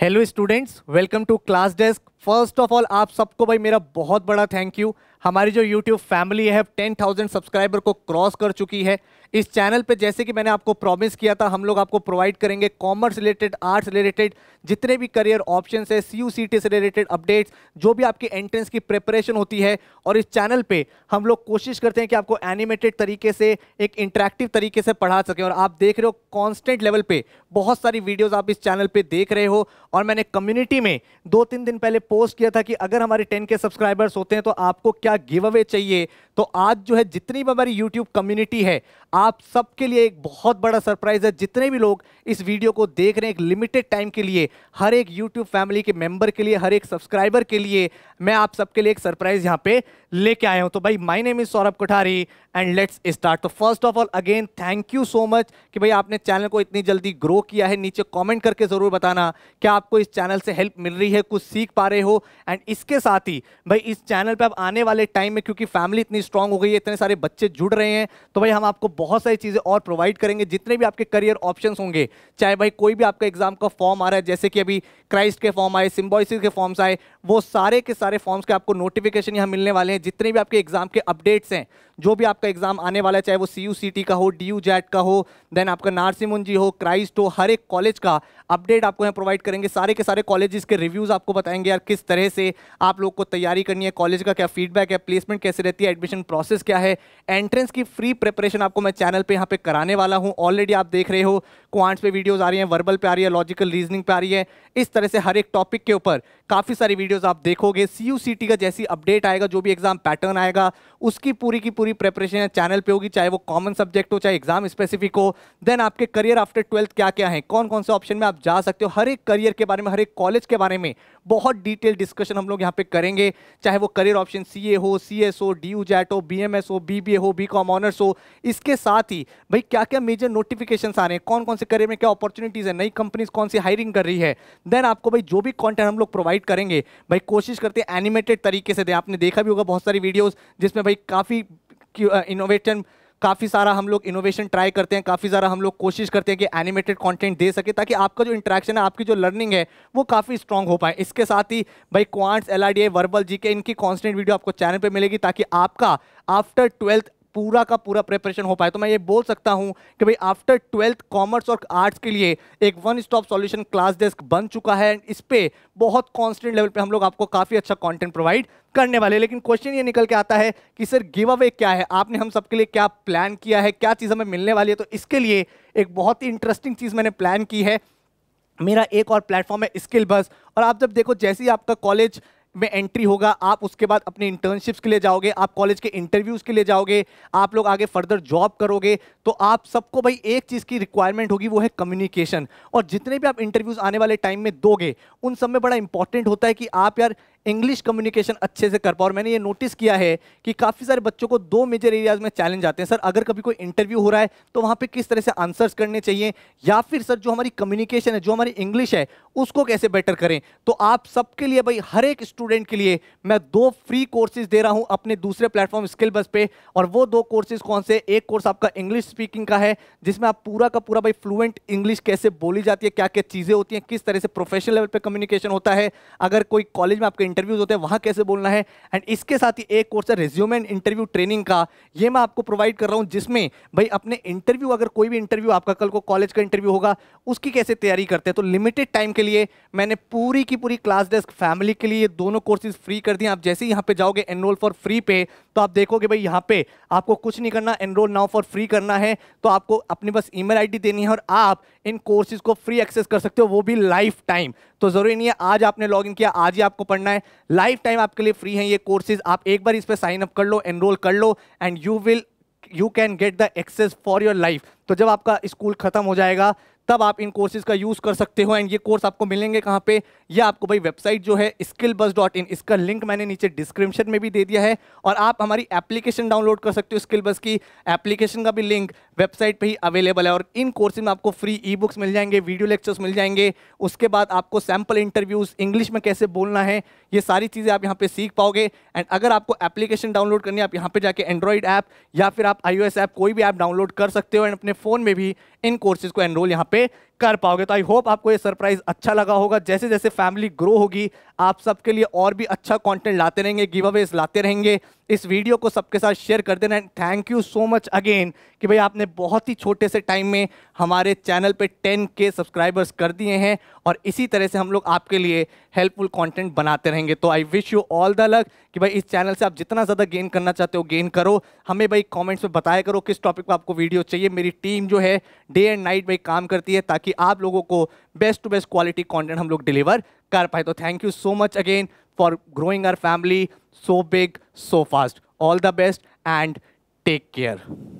Hello students, welcome to class desk first of all आप सबको भाई मेरा बहुत बड़ा थैंक यू हमारी जो यूट्यूब फैमिली है टेन थाउजेंड सब्सक्राइबर को क्रॉस कर चुकी है इस चैनल पे जैसे कि मैंने आपको प्रॉमिस किया था हम लोग आपको प्रोवाइड करेंगे कॉमर्स रिलेटेड आर्ट्स रिलेटेड जितने भी करियर ऑप्शन है सी यू से रिलेटेड अपडेट्स जो भी आपकी एंट्रेंस की प्रिपरेशन होती है और इस चैनल पे हम लोग कोशिश करते हैं कि आपको एनिमेटेड तरीके से एक इंटरेक्टिव तरीके से पढ़ा सकें और आप देख रहे हो कॉन्स्टेंट लेवल पर बहुत सारी वीडियोज़ आप इस चैनल पर देख रहे हो और मैंने कम्युनिटी में दो तीन दिन पहले पोस्ट किया था कि अगर हमारे टेन के सब्सक्राइबर्स होते हैं तो आपको क्या गिव अवे चाहिए तो आज जो है जितनी भी हमारी यूट्यूब कम्युनिटी है आप सबके लिए एक बहुत बड़ा सरप्राइज है जितने भी लोग इस वीडियो को देख रहे हैं एक लिमिटेड टाइम के लिए हर एक यूट्यूब फैमिली के मेंबर के लिए हर एक सब्सक्राइबर के लिए मैं आप सबके लिए एक सरप्राइज यहाँ पे लेके आया हूँ तो भाई my name is Saurabh Kothari and let's start तो first of all again thank you so much कि भाई आपने चैनल को इतनी जल्दी ग्रो किया है नीचे कॉमेंट करके ज़रूर बताना क्या आपको इस चैनल से हेल्प मिल रही है कुछ सीख पा रहे हो एंड इसके साथ ही भाई इस चैनल पर अब आने वाले टाइम में क्योंकि फैमिली इतनी स्ट्रांग हो गई है इतने सारे बच्चे जुड़ रहे हैं तो भाई हम आपको बहुत सारी चीज़ें और प्रोवाइड करेंगे जितने भी आपके करियर ऑप्शन होंगे चाहे भाई कोई भी आपका एग्जाम का फॉर्म आ रहा है जैसे कि अभी क्राइस्ट के फॉर्म आए सिम्बॉइसिस के फॉर्म्स आए वो सारे के सारे फॉर्म्स के आपको नोटिफिकेशन यहाँ मिलने वाले हैं जितने भी आपके एग्जाम के अपडेट्स हैं जो भी आपका एग्जाम आने वाला है चाहे वो सी यू सी टी का हो डी यू जैट का हो देन आपका जी हो क्राइस्ट हो हर एक कॉलेज का अपडेट आपको यहाँ प्रोवाइड करेंगे सारे के सारे कॉलेजेस के रिव्यूज़ आपको बताएंगे यार किस तरह से आप लोग को तैयारी करनी है कॉलेज का क्या फीडबैक है प्लेसमेंट कैसे रहती है एडमिशन प्रोसेस क्या है एंट्रेंस की फ्री प्रिपरेशन आपको मैं चैनल पे यहाँ पे कराने वाला हूँ ऑलरेडी आप देख रहे हो क्वांट्स पे वीडियोस आ रही हैं वर्बल पे आ रही है लॉजिकल रीजनिंग पे आ रही है इस तरह से हर एक टॉपिक के ऊपर काफ़ी सारी वीडियोस आप देखोगे सी का जैसी अपडेट आएगा जो भी एग्जाम पैटर्न आएगा उसकी पूरी की पूरी प्रेपरेशन चैनल पर होगी चाहे वो कॉमन सब्जेक्ट हो चाहे एग्जाम स्पेसिफिक हो देन आपके करियर आफ्टर ट्वेल्थ क्या क्या है कौन कौन से ऑप्शन में आप जा सकते हो हर एक करियर के बारे में हर एक कॉलेज के बारे में बहुत डिटेल डिस्कशन हम लोग यहाँ पे करेंगे चाहे वो करियर ऑप्शन सी हो सी हो डी हो बी हो बी हो बी ऑनर्स हो इसके साथ ही भाई क्या क्या मेजर नोटिफिकेशन आ रहे हैं कौन कौन से करियर में क्या अपॉर्चुनिटीज़ है नई कंपनीज कौन सी हायरिंग कर रही है देन आपको भाई जो भी कॉन्टेंट हम लोग प्रोवाइड करेंगे भाई कोशिश करते हैं एनिमेटेड तरीके से दें आपने देखा भी होगा बहुत सारी वीडियोज़ जिसमें भाई काफ़ी इनोवेशन काफ़ी सारा हम लोग इनोवेशन ट्राई करते हैं काफ़ी सारा हम लोग कोशिश करते हैं कि एनिमेटेड कंटेंट दे सके ताकि आपका जो इंट्रैक्शन है आपकी जो लर्निंग है वो काफ़ी स्ट्रॉन्ग हो पाए इसके साथ ही भाई quants L R verbal G K इनकी कॉन्स्टेंट वीडियो आपको चैनल पे मिलेगी ताकि आपका आफ्टर ट्वेल्थ पूरा का पूरा प्रिपरेशन हो पाए तो मैं ये बोल सकता हूँ कि भाई आफ्टर ट्वेल्थ कॉमर्स और आर्ट्स के लिए एक one stop solution class desk बन चुका है इस पर बहुत कॉन्स्टेंट लेवल पर हम लोग आपको काफ़ी अच्छा कॉन्टेंट प्रोवाइड करने वाले लेकिन क्वेश्चन ये निकल के आता है कि सर गिव अवे क्या है आपने हम सबके लिए क्या प्लान किया है क्या चीज़ हमें मिलने वाली है तो इसके लिए एक बहुत ही इंटरेस्टिंग चीज़ मैंने प्लान की है मेरा एक और प्लेटफॉर्म है स्किल बस और आप जब देखो जैसे ही आपका कॉलेज में एंट्री होगा आप उसके बाद अपने इंटर्नशिप्स के लिए जाओगे आप कॉलेज के इंटरव्यूज़ के लिए जाओगे आप लोग आगे फर्दर जॉब करोगे तो आप सबको भाई एक चीज़ की रिक्वायरमेंट होगी वो है कम्युनिकेशन और जितने भी आप इंटरव्यूज़ आने वाले टाइम में दोगे उन सब में बड़ा इंपॉर्टेंट होता है कि आप यार इंग्लिश कम्युनिकेशन अच्छे से कर पाओ और मैंने ये नोटिस किया है कि काफ़ी सारे बच्चों को दो मेजर एरियाज में चैलेंज आते हैं सर अगर कभी कोई इंटरव्यू हो रहा है तो वहाँ पे किस तरह से आंसर्स करने चाहिए या फिर सर जो हमारी कम्युनिकेशन है जो हमारी इंग्लिश है उसको कैसे बेटर करें तो आप सबके लिए भाई हर एक स्टूडेंट के लिए मैं दो फ्री कोर्सेज दे रहा हूँ अपने दूसरे प्लेटफॉर्म स्किल बस पे और वो दो कोर्सेज कौन से एक कोर्स आपका इंग्लिश स्पीकिंग का है जिसमें आप पूरा का पूरा भाई फ्लुएंट इंग्लिश कैसे बोली जाती है क्या क्या चीज़ें होती हैं किस तरह से प्रोफेशनल लेवल पर कम्युनिकेशन होता है अगर कोई कॉलेज में आपके इंटरव्यूज होते हैं वहाँ कैसे बोलना है एंड इसके साथ ही एक कोर्स है रेज्यूम एंड इंटरव्यू ट्रेनिंग का ये मैं आपको प्रोवाइड कर रहा हूँ जिसमें भाई अपने इंटरव्यू अगर कोई भी इंटरव्यू आपका कल को कॉलेज का इंटरव्यू होगा उसकी कैसे तैयारी करते हैं तो लिमिटेड टाइम के लिए मैंने पूरी की पूरी क्लास डेस्क फैमिली के लिए दोनों कोर्सेज फ्री कर दिए आप जैसे ही यहाँ पे जाओगे एनरोल फॉर फ्री पे तो आप देखोगे भाई यहाँ पे आपको कुछ नहीं करना एनरोल नाउ फॉर फ्री करना है तो आपको अपनी बस ईमेल आईडी देनी है और आप इन कोर्सेज को फ्री एक्सेस कर सकते हो वो भी लाइफ टाइम तो ज़रूरी नहीं है आज आपने लॉग इन किया आज ही आपको पढ़ना है लाइफ टाइम आपके लिए फ्री है ये कोर्सेज आप एक बार इस पर साइन अप कर लो एनरोल कर लो and you will you can get the access for your life तो जब आपका स्कूल खत्म हो जाएगा तब आप इन कोर्सेज का यूज़ कर सकते हो एंड ये कोर्स आपको मिलेंगे कहाँ पे ये आपको भाई वेबसाइट जो है स्किल बस डॉट इन इसका लिंक मैंने नीचे डिस्क्रिप्शन में भी दे दिया है और आप हमारी एप्लीकेशन डाउनलोड कर सकते हो स्किल बस की एप्लीकेशन का भी लिंक वेबसाइट पर ही अवेलेबल है और इन कोर्सेज में आपको फ्री ई बुक्स मिल जाएंगे वीडियो लेक्चर्स मिल जाएंगे उसके बाद आपको सैम्पल इंटरव्यूज़ इंग्लिश में कैसे बोलना है ये सारी चीज़ें आप यहाँ पर सीख पाओगे एंड अगर आपको एप्लीकेशन डाउनलोड करनी है आप यहाँ पर जाके एंड्रॉइड ऐप या फिर आप आई ऐप कोई भी ऐप डाउनलोड कर सकते हो एंड अपने फ़ोन में भी इन कोर्सेज को एनरोल यहाँ पे पे कर पाओगे तो आई होप आपको ये सरप्राइज अच्छा लगा होगा जैसे जैसे फैमिली ग्रो होगी आप सबके लिए और भी अच्छा कंटेंट लाते रहेंगे गिव अवेज लाते रहेंगे इस वीडियो को सबके साथ शेयर कर देना and thank you so much again कि भाई आपने बहुत ही छोटे से टाइम में हमारे चैनल पे 10 के सब्सक्राइबर्स कर दिए हैं और इसी तरह से हम लोग आपके लिए हेल्पफुल कंटेंट बनाते रहेंगे तो I wish you all the luck कि भाई इस चैनल से आप जितना ज़्यादा गेन करना चाहते हो गेन करो हमें भाई कॉमेंट्स में बताया करो किस टॉपिक पर आपको वीडियो चाहिए मेरी टीम जो है डे एंड नाइट भाई काम करती है ताकि आप लोगों को best to best quality content हम लोग डिलीवर कर पाए तो thank you so much again for growing our family so big so fast all the best and take care